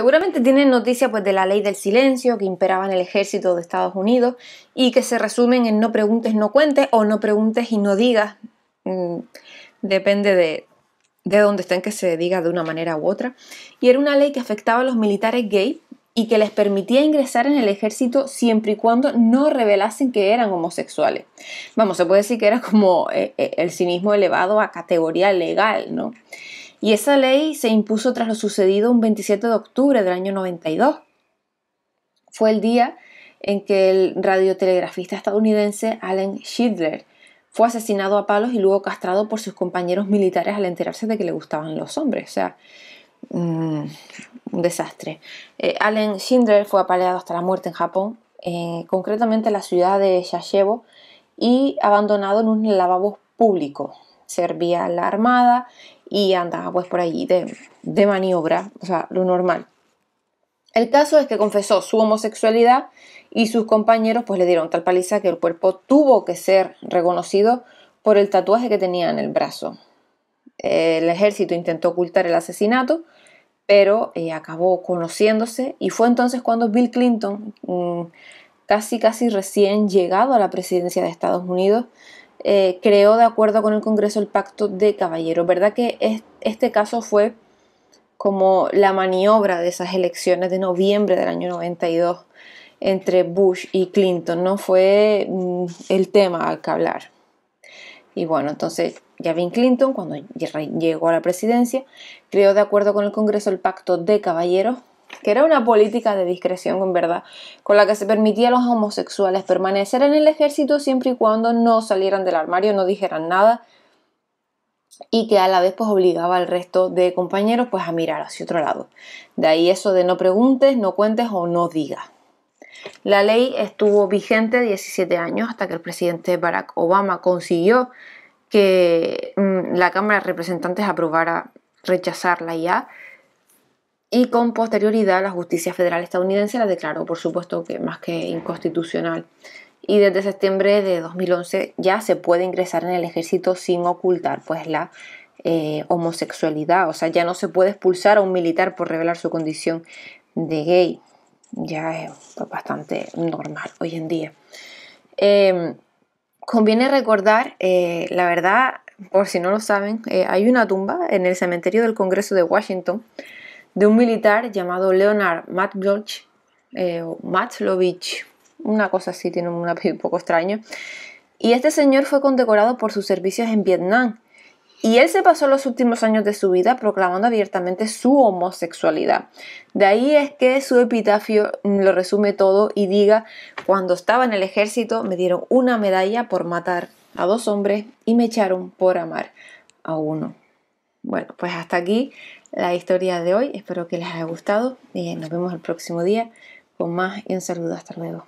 Seguramente tienen noticia pues, de la ley del silencio que imperaba en el ejército de Estados Unidos y que se resumen en no preguntes, no cuentes o no preguntes y no digas. Mm, depende de, de dónde estén que se diga de una manera u otra. Y era una ley que afectaba a los militares gay y que les permitía ingresar en el ejército siempre y cuando no revelasen que eran homosexuales. Vamos, se puede decir que era como eh, eh, el cinismo elevado a categoría legal, ¿no? y esa ley se impuso tras lo sucedido un 27 de octubre del año 92. Fue el día en que el radiotelegrafista estadounidense Allen Schindler fue asesinado a palos y luego castrado por sus compañeros militares al enterarse de que le gustaban los hombres. O sea, mm, un desastre. Eh, Allen Schindler fue apaleado hasta la muerte en Japón, eh, concretamente en la ciudad de Sasebo, y abandonado en un lavabo público. Servía a la Armada y andaba pues por allí de, maniobra, o sea, lo normal. El caso es que confesó su homosexualidad y sus compañeros pues le dieron tal paliza que el cuerpo tuvo que ser reconocido por el tatuaje que tenía en el brazo. El ejército intentó ocultar el asesinato, pero eh, acabó conociéndose y fue entonces cuando Bill Clinton, mm, casi casi recién llegado a la presidencia de Estados Unidos, eh, creó de acuerdo con el Congreso el Pacto de Caballeros. ¿Verdad que este caso fue como la maniobra de esas elecciones de noviembre del año 92 entre Bush y Clinton? No fue mm, el tema al que hablar. Y bueno, entonces Gavin Clinton, cuando llegó a la presidencia, creó de acuerdo con el Congreso el Pacto de Caballeros que era una política de discreción en verdad, con la que se permitía a los homosexuales permanecer en el ejército siempre y cuando no salieran del armario, no dijeran nada y que a la vez pues obligaba al resto de compañeros pues a mirar hacia otro lado. De ahí eso de no preguntes, no cuentes o no digas. La ley estuvo vigente 17 años hasta que el presidente Barack Obama consiguió que mm, la Cámara de Representantes aprobara rechazarla ya y con posterioridad la justicia federal estadounidense la declaró, por supuesto, que más que inconstitucional. Y desde septiembre de 2011 ya se puede ingresar en el ejército sin ocultar pues la eh, homosexualidad, o sea, ya no se puede expulsar a un militar por revelar su condición de gay, ya es bastante normal hoy en día. Em, conviene recordar, eh, la verdad, por si no lo saben, eh, hay una tumba en el cementerio del Congreso de Washington de un militar llamado Leonard eh, Matlovich, una cosa así, tiene un apellido un poco extraño. Y este señor fue condecorado por sus servicios en Vietnam. Y él se pasó los últimos años de su vida proclamando abiertamente su homosexualidad. De ahí es que su epitafio lo resume todo y diga, cuando estaba en el ejército me dieron una medalla por matar a dos hombres y me echaron por amar a uno. Bueno, pues hasta aquí la historia de hoy. Espero que les haya gustado y nos vemos el próximo día con más y un saludo. Hasta luego.